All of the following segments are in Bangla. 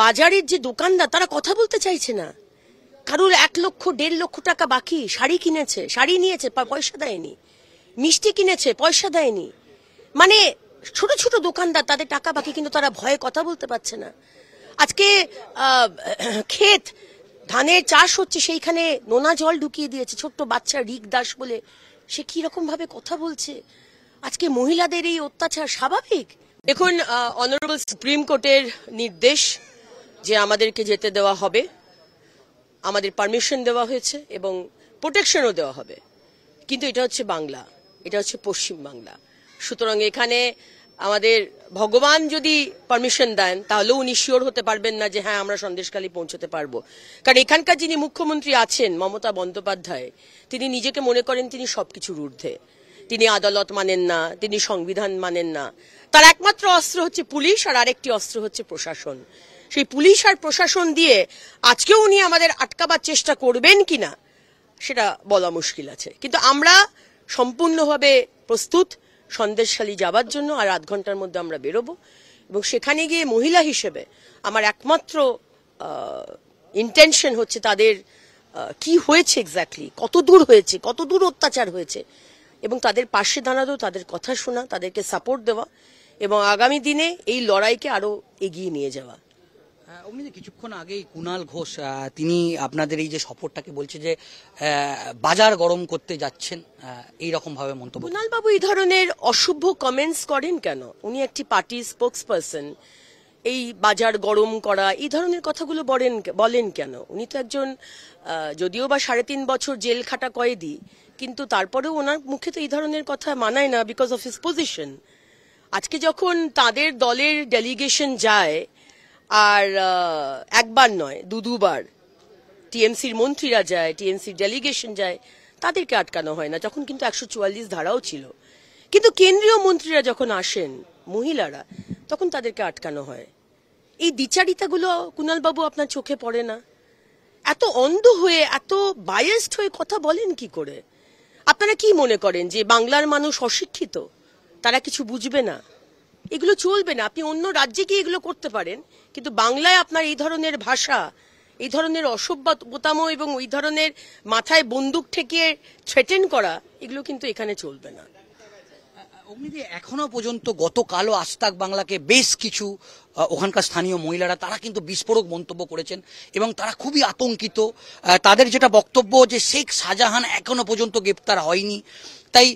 বাজারের যে দোকানদার তারা কথা বলতে চাইছে না কারুর এক লক্ষ দেড় লক্ষ টাকা বাকি শাড়ি কিনেছে শাড়ি নিয়েছে পয়সা দেয়নি মিষ্টি কিনেছে পয়সা দেয়নি মানে ছোট ছোট দোকানদার তাদের টাকা বাকি কিন্তু তারা ভয়ে কথা বলতে পারছে না আজকে ক্ষেত ধানের চাষ হচ্ছে সেইখানে নোনা জল ঢুকিয়ে দিয়েছে ছোট্ট বাচ্চা রিক দাস বলে সে কি রকম ভাবে কথা বলছে আজকে মহিলাদের এই অত্যাচার স্বাভাবিক দেখুন অনারেবল সুপ্রিম কোর্টের নির্দেশ যে আমাদেরকে যেতে দেওয়া হবে আমাদের পারমিশন দেওয়া হয়েছে এবং প্রোটেকশনও দেওয়া হবে কিন্তু এটা হচ্ছে বাংলা এটা হচ্ছে পশ্চিম বাংলা সুতরাং এখানে আমাদের ভগবান যদি পারমিশন দেন তাহলেও উনি শিওর হতে পারবেন না যে হ্যাঁ আমরা সন্দেশকালী পৌঁছতে পারবো কারণ এখানকার যিনি মুখ্যমন্ত্রী আছেন মমতা বন্দ্যোপাধ্যায় তিনি নিজেকে মনে করেন তিনি সবকিছুর ঊর্ধ্বে তিনি আদালত মানেন না তিনি সংবিধান মানেন না তার একমাত্র অস্ত্র হচ্ছে পুলিশ আর আরেকটি অস্ত্র হচ্ছে প্রশাসন সেই পুলিশ আর প্রশাসন দিয়ে আজকেও উনি আমাদের আটকাবার চেষ্টা করবেন কি না সেটা বলা মুশকিল আছে কিন্তু আমরা সম্পূর্ণভাবে প্রস্তুত সন্দেশখালী যাবার জন্য আর আধ ঘন্টার মধ্যে আমরা বেরোবো এবং সেখানে গিয়ে মহিলা হিসেবে আমার একমাত্র ইন্টেনশন হচ্ছে তাদের কি হয়েছে এক্স্যাক্টলি কত দূর হয়েছে কত দূর অত্যাচার হয়েছে এবং তাদের পাশে দাঁড়ানো তাদের কথা শোনা তাদেরকে সাপোর্ট দেওয়া এবং আগামী দিনে এই লড়াইকে আরও এগিয়ে নিয়ে যাওয়া অমনি কিছুক্ষণ আগেই কুনাল ঘোষ তিনি আপনাদের এই যে সফরটাকে বলছে যে বাজার গরম করতে যাচ্ছেন এই রকম ভাবে মন্তব্য কুনাল বাবু এই ধরনের অশুভ কমেন্টস করেন কেন উনি একটি পার্টি স্পোক্স এই বাজার গরম করা এই ধরনের কথাগুলো বলেন বলেন কেন উনি তো একজন যদিও বা সাড়ে তিন বছর জেল খাটা কয়েদি কিন্তু তারপরেও ওনার মুখে তো এই ধরনের কথা মানায় না বিকজ অফ হিস পজিশন আজকে যখন তাদের দলের ডেলিগেশন যায় আর একবার নয় দু দুবার টিএমসির মন্ত্রীরা যায় টিএমসির ডেলিগেশন যায় তাদেরকে আটকানো হয় না যখন কিন্তু একশো চুয়াল্লিশ ধারাও ছিল কিন্তু কেন্দ্রীয় মন্ত্রীরা যখন আসেন মহিলারা তখন তাদেরকে আটকানো হয় এই দ্বিচারিতাগুলো কুণালবাবু আপনার চোখে পড়ে না এত অন্ধ হয়ে এত বায়েস্ট হয়ে কথা বলেন কি করে আপনারা কি মনে করেন যে বাংলার মানুষ অশিক্ষিত তারা কিছু বুঝবে না এগুলো চলবে না আপনি অন্য রাজ্যে গিয়ে এগুলো করতে পারেন কিন্তু বাংলায় আপনার এই ধরনের ভাষা এই ধরনের অসভ্যতাম এবং ওই ধরনের মাথায় বন্দুক ঠেকিয়ে থ্রেটেন করা এগুলো কিন্তু এখানে চলবে না অগ্নিদি এখনো পর্যন্ত গতকালও আস্তাক বাংলাকে বেশ কিছু ওখানকার স্থানীয় মহিলারা তারা কিন্তু বিস্ফোরক মন্তব্য করেছেন এবং তারা খুবই আতঙ্কিত তাদের যেটা বক্তব্য যে শেখ শাহজাহান এখনো পর্যন্ত গ্রেপ্তার হয়নি তাই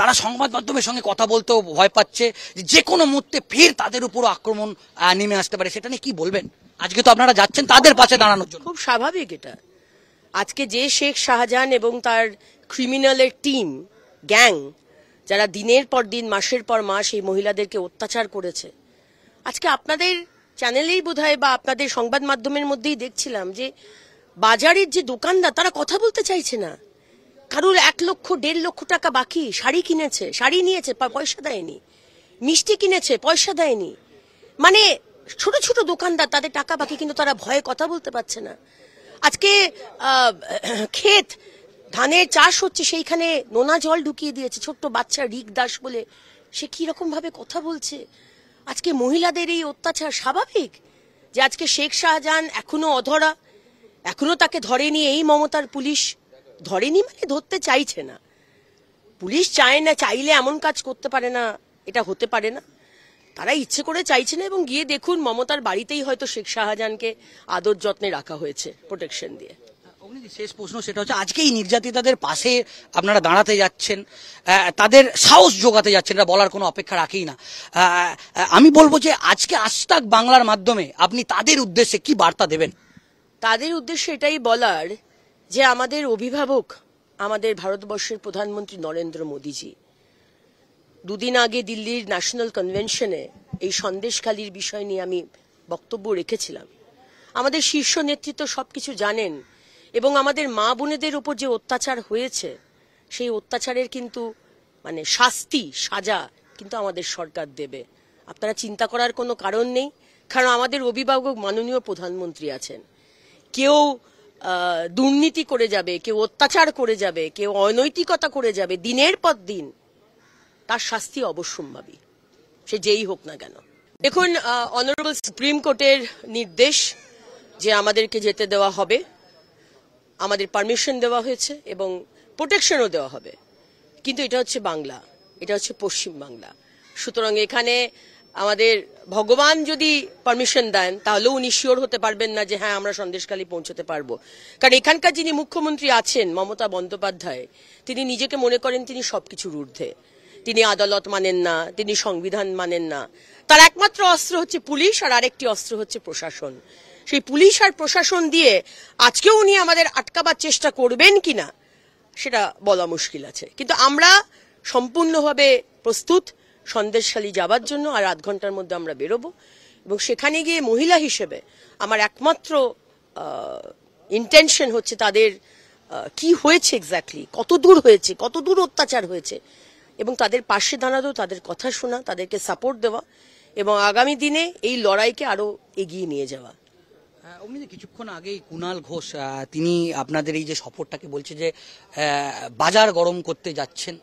তারা সংবাদ মাধ্যমের সঙ্গে কথা বলতেও ভয় পাচ্ছে যে কোনো মুহূর্তে ফের তাদের উপর আক্রমণ নেমে আসতে পারে সেটা নিয়ে কি বলবেন আজকে তো আপনারা যাচ্ছেন তাদের পাশে দাঁড়ানোর জন্য খুব স্বাভাবিক এটা আজকে যে শেখ শাহজাহান এবং তার ক্রিমিনালের টিম গ্যাং যারা দিনের পর দিন মাসের পর মাস এই মহিলাদেরকে অত্যাচার করেছে আজকে আপনাদের চ্যানেলেই বোধ বা আপনাদের সংবাদ মাধ্যমের মধ্যেই দেখছিলাম যে বাজারের যে দোকানদার তারা কথা বলতে চাইছে না কারুর এক লক্ষ দেড় লক্ষ টাকা বাকি শাড়ি কিনেছে শাড়ি নিয়েছে পয়সা দেয়নি মিষ্টি কিনেছে পয়সা দেয়নি মানে ছোট ছোট দোকানদার তাদের টাকা বাকি কিন্তু তারা ভয়ে কথা বলতে পারছে না আজকে ক্ষেত ধানের চাষ হচ্ছে সেইখানে নোনা জল ঢুকিয়ে দিয়েছে ছোট্ট বাচ্চা রিক দাস বলে সে কি রকম ভাবে কথা বলছে আজকে মহিলাদের এই অত্যাচার স্বাভাবিক যে আজকে শেখ শাহজাহান এখনো অধরা এখনো তাকে ধরেনি এই মমতার পুলিশ ধরেনি মানে ধরতে চাইছে না পুলিশ চায় না চাইলে এমন কাজ করতে পারে না এটা হতে পারে না তারা ইচ্ছে করে চাইছে না এবং গিয়ে দেখুন মমতার বাড়িতেই হয়তো শেখ শাহজাহানকে আদর যত্নে রাখা হয়েছে প্রোটেকশন দিয়ে শেষ প্রশ্ন সেটা হচ্ছে আজকেই নির্যাতিতাদের পাশে আপনারা দাঁড়াতে যাচ্ছেন তাদের সাহস যোগাতে যাচ্ছেন এটা বলার কোনো অপেক্ষা রাখেই না আমি বলবো যে আজকে আস্তাক বাংলার মাধ্যমে আপনি তাদের উদ্দেশ্যে কি বার্তা দেবেন তাদের উদ্দেশ্যে এটাই বলার যে আমাদের অভিভাবক আমাদের ভারতবর্ষের প্রধানমন্ত্রী নরেন্দ্র মোদীজি দুদিন আগে দিল্লির ন্যাশনাল কনভেনশনে এই সন্দেশখালির বিষয় নিয়ে আমি বক্তব্য রেখেছিলাম আমাদের শীর্ষ নেতৃত্ব সবকিছু জানেন এবং আমাদের মা বোনেদের উপর যে অত্যাচার হয়েছে সেই অত্যাচারের কিন্তু মানে শাস্তি সাজা কিন্তু আমাদের সরকার দেবে আপনারা চিন্তা করার কোনো কারণ নেই কারণ আমাদের অভিভাবক মাননীয় প্রধানমন্ত্রী আছেন কেউ দুর্নীতি করে যাবে কেউ অত্যাচার করে যাবে কেউ অনৈতিকতা করে যাবে দিনের পর দিন তার শাস্তি অবশ্যম্ভাবী সে যেই হোক না কেন দেখুন অনারেবল সুপ্রিম কোর্টের নির্দেশ যে আমাদেরকে যেতে দেওয়া হবে আমাদের পারমিশন দেওয়া হয়েছে এবং প্রোটেকশনও দেওয়া হবে কিন্তু এটা হচ্ছে বাংলা এটা হচ্ছে পশ্চিম বাংলা সুতরাং এখানে আমাদের ভগবান যদি পারমিশন দেন তাহলেও উনি শিওর হতে পারবেন না যে হ্যাঁ আমরা সন্দেশকালী পৌঁছতে পারবো কারণ এখানকার যিনি মুখ্যমন্ত্রী আছেন মমতা বন্দ্যোপাধ্যায় তিনি নিজেকে মনে করেন তিনি সবকিছুর ঊর্ধ্বে তিনি আদালত মানেন না তিনি সংবিধান মানেন না তার একমাত্র অস্ত্র হচ্ছে পুলিশ আর আরেকটি অস্ত্র হচ্ছে প্রশাসন সেই পুলিশ আর প্রশাসন দিয়ে আজকেও উনি আমাদের আটকাবার চেষ্টা করবেন কিনা সেটা বলা মুশকিল আছে কিন্তু আমরা সম্পূর্ণভাবে প্রস্তুত সন্দেশখালী যাবার জন্য আর আধ ঘন্টার মধ্যে আমরা বেরোবো এবং সেখানে গিয়ে মহিলা হিসেবে আমার একমাত্র ইন্টেনশন হচ্ছে তাদের কি হয়েছে এক্স্যাক্টলি কত দূর হয়েছে কত দূর অত্যাচার হয়েছে এবং তাদের পাশে দাঁড়ানো তাদের কথা শোনা তাদেরকে সাপোর্ট দেওয়া এবং আগামী দিনে এই লড়াইকে আরও এগিয়ে নিয়ে যাওয়া কিছুক্ষণ আগেই কুনাল ঘোষ তিনি আপনাদের এই যে সফরটাকে বলছে যে বাজার গরম করতে যাচ্ছেন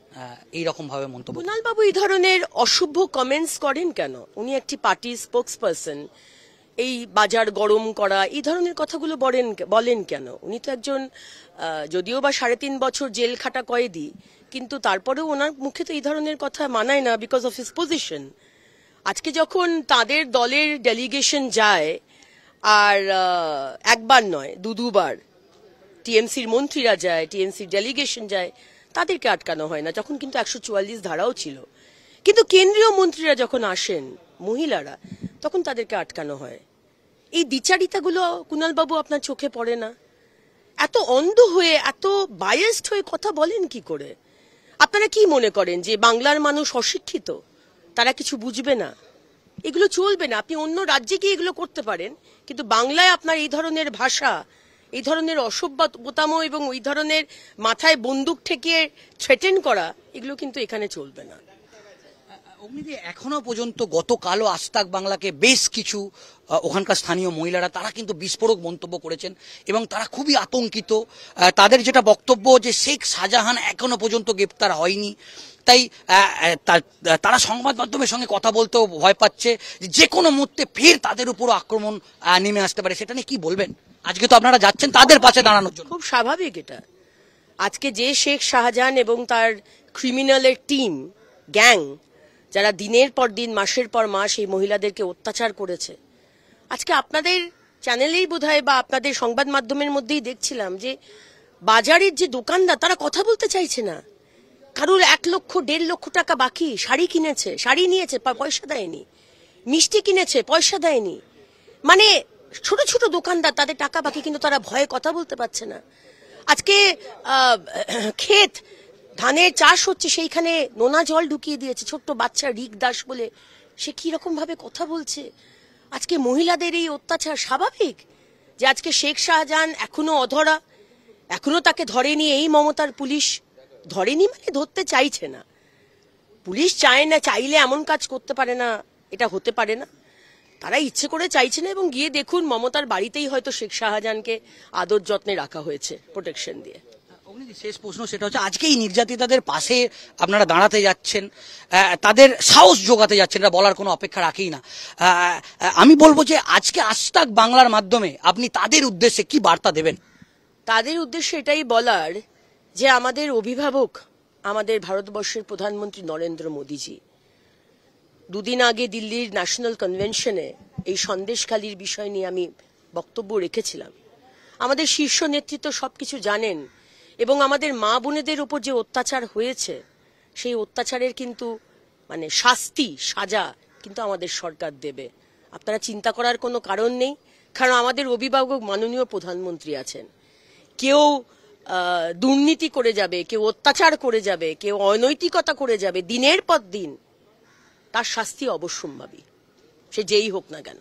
এই রকম ভাবে মন্তব্য কুনাল বাবু এই ধরনের অশুভ কমেন্টস করেন কেন উনি একটি পার্টির স্পোক্স পারসন এই বাজার গরম করা এই ধরনের কথাগুলো বলেন বলেন কেন উনি তো একজন যদিও বা সাড়ে তিন বছর জেল খাটা কয়েদি কিন্তু তারপরেও ওনার মুখে তো এই ধরনের কথা মানায় না বিকজ অফ হিস পজিশন আজকে যখন তাদের দলের ডেলিগেশন যায় আর একবার নয় দু দুবার টিএমসির মন্ত্রীরা যায় টিএমসির ডেলিগেশন যায় তাদেরকে আটকানো হয় না যখন কিন্তু একশো চুয়াল্লিশ ধারাও ছিল কিন্তু কেন্দ্রীয় মন্ত্রীরা যখন আসেন মহিলারা তখন তাদেরকে আটকানো হয় এই দ্বিচারিতাগুলো কুণালবাবু আপনার চোখে পড়ে না এত অন্ধ হয়ে এত বায়েস্ট হয়ে কথা বলেন কি করে আপনারা কি মনে করেন যে বাংলার মানুষ অশিক্ষিত তারা কিছু বুঝবে না এগুলো চলবে না আপনি অন্য রাজ্যে গিয়ে এগুলো করতে পারেন কিন্তু বাংলায় আপনার এই ধরনের ভাষা এই ধরনের অসভ্যতাম এবং ওই ধরনের মাথায় বন্দুক ঠেকিয়ে থ্রেটেন করা এগুলো কিন্তু এখানে চলবে না এখনো পর্যন্ত গতকালও আস্তাক বাংলাকে বেশ কিছু ওখানকার স্থানীয় মহিলারা তারা কিন্তু বিস্ফোরক মন্তব্য করেছেন এবং তারা খুবই আতঙ্কিত তাদের যেটা বক্তব্য যে শেখ শাহজাহান এখনো পর্যন্ত গ্রেপ্তার হয়নি তাই তারা সংবাদ মাধ্যমের সঙ্গে কথা বলতেও ভয় পাচ্ছে যে কোনো মুহূর্তে ফের তাদের উপর আক্রমণ নেমে আসতে পারে সেটা নিয়ে কি বলবেন আজকে তো আপনারা যাচ্ছেন তাদের পাশে দাঁড়ানোর জন্য খুব স্বাভাবিক এটা আজকে যে শেখ শাহজাহান এবং তার ক্রিমিনালের টিম গ্যাং যারা দিনের পর দিন মাসের পর মাস এই মহিলাদেরকে অত্যাচার করেছে আজকে আপনাদের চ্যানেলেই বোধ বা আপনাদের সংবাদ মাধ্যমের মধ্যেই দেখছিলাম যে বাজারের যে দোকানদার তারা কথা বলতে চাইছে না কারুর এক লক্ষ দেড় লক্ষ টাকা বাকি শাড়ি কিনেছে শাড়ি নিয়েছে পয়সা দেয়নি মিষ্টি কিনেছে পয়সা দেয়নি মানে ছোট ছোট দোকানদার তাদের টাকা বাকি কিন্তু তারা ভয়ে কথা বলতে পারছে না আজকে ক্ষেত ধানের চাষ হচ্ছে সেইখানে নোনা জল ঢুকিয়ে দিয়েছে ছোট্ট বাচ্চা রিক দাস বলে সে কি রকম ভাবে কথা বলছে আজকে মহিলাদের এই অত্যাচার স্বাভাবিক যে আজকে শেখ শাহজাহান এখনো অধরা এখনো তাকে ধরেনি এই মমতার পুলিশ ধরেনি মানে ধরতে চাইছে না পুলিশ চায় না চাইলে এমন কাজ করতে পারে না এটা হতে পারে না তারা ইচ্ছে করে চাইছে না এবং গিয়ে দেখুন মমতার বাড়িতেই হয়তো শেখ শাহজাহানকে আদর যত্নে রাখা হয়েছে প্রোটেকশন দিয়ে শেষ প্রশ্ন সেটা হচ্ছে আজকেই নির্যাতিতাদের পাশে আপনারা দাঁড়াতে যাচ্ছেন তাদের সাহস যোগাতে যাচ্ছেন এটা বলার কোনো অপেক্ষা রাখেই না আমি বলবো যে আজকে আস্তাক বাংলার মাধ্যমে আপনি তাদের উদ্দেশ্যে কি বার্তা দেবেন তাদের উদ্দেশ্যে এটাই বলার যে আমাদের অভিভাবক আমাদের ভারতবর্ষের প্রধানমন্ত্রী নরেন্দ্র মোদীজি দুদিন আগে দিল্লির ন্যাশনাল কনভেনশনে এই সন্দেশখালির বিষয় নিয়ে আমি বক্তব্য রেখেছিলাম আমাদের শীর্ষ নেতৃত্ব সবকিছু জানেন এবং আমাদের মা বোনেদের ওপর যে অত্যাচার হয়েছে সেই অত্যাচারের কিন্তু মানে শাস্তি সাজা কিন্তু আমাদের সরকার দেবে আপনারা চিন্তা করার কোনো কারণ নেই কারণ আমাদের অভিভাবক মাননীয় প্রধানমন্ত্রী আছেন কেউ দুর্নীতি করে যাবে কেউ অত্যাচার করে যাবে কেউ অনৈতিকতা করে যাবে দিনের পর দিন তার শাস্তি অবশ্যম্ভাবী সে যেই হোক না কেন